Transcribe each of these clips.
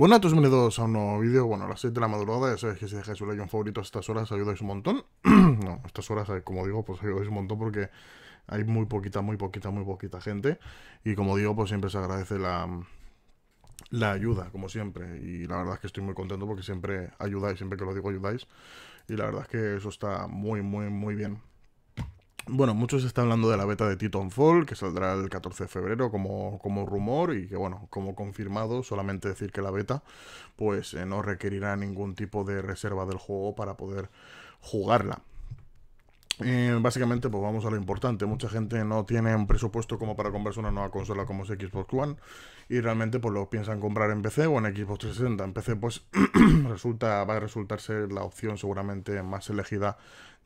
Bueno, a todos bienvenidos a un nuevo vídeo. Bueno, a las 6 de la madrugada, ya sabéis que si dejáis un like un favorito a estas horas ayudáis un montón. no, a estas horas, eh, como digo, pues ayudáis un montón porque hay muy poquita, muy poquita, muy poquita gente. Y como digo, pues siempre se agradece la, la ayuda, como siempre. Y la verdad es que estoy muy contento porque siempre ayudáis, siempre que lo digo ayudáis. Y la verdad es que eso está muy, muy, muy bien. Bueno, muchos están hablando de la beta de Titanfall, que saldrá el 14 de febrero como, como rumor y que, bueno, como confirmado, solamente decir que la beta pues eh, no requerirá ningún tipo de reserva del juego para poder jugarla. Eh, básicamente, pues vamos a lo importante. Mucha gente no tiene un presupuesto como para comprarse una nueva consola como es Xbox One y realmente pues lo piensan comprar en PC o en Xbox 360. En PC pues resulta, va a resultar ser la opción seguramente más elegida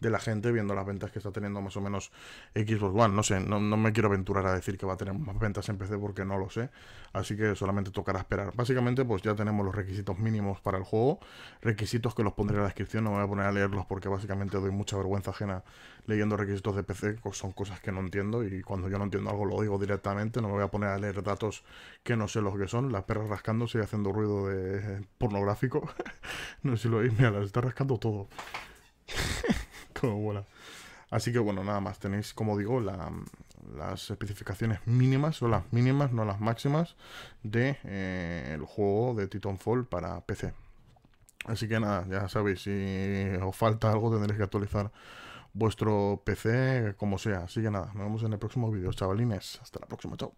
de la gente viendo las ventas que está teniendo más o menos Xbox One. No sé, no, me quiero aventurar a decir que va a tener más ventas en PC porque no lo sé. Así que solamente tocará esperar. Básicamente, pues ya tenemos los requisitos mínimos para el juego. Requisitos que los pondré en la descripción, no me voy a poner a leerlos porque básicamente doy mucha vergüenza ajena leyendo requisitos de PC. Son cosas que no entiendo y cuando yo no entiendo algo lo digo directamente. No me voy a poner a leer datos que no sé los que son. Las perras rascándose y haciendo ruido de eh, pornográfico. no sé si lo veis, mira, las está rascando todo. Oh, Así que bueno, nada más. Tenéis, como digo, las especificaciones mínimas o las mínimas, no las máximas, de, eh, el juego de Titanfall para PC. Así que nada, ya sabéis, si os falta algo tendréis que actualizar vuestro PC como sea. Así que nada, nos vemos en el próximo vídeo, chavalines. Hasta la próxima, chao.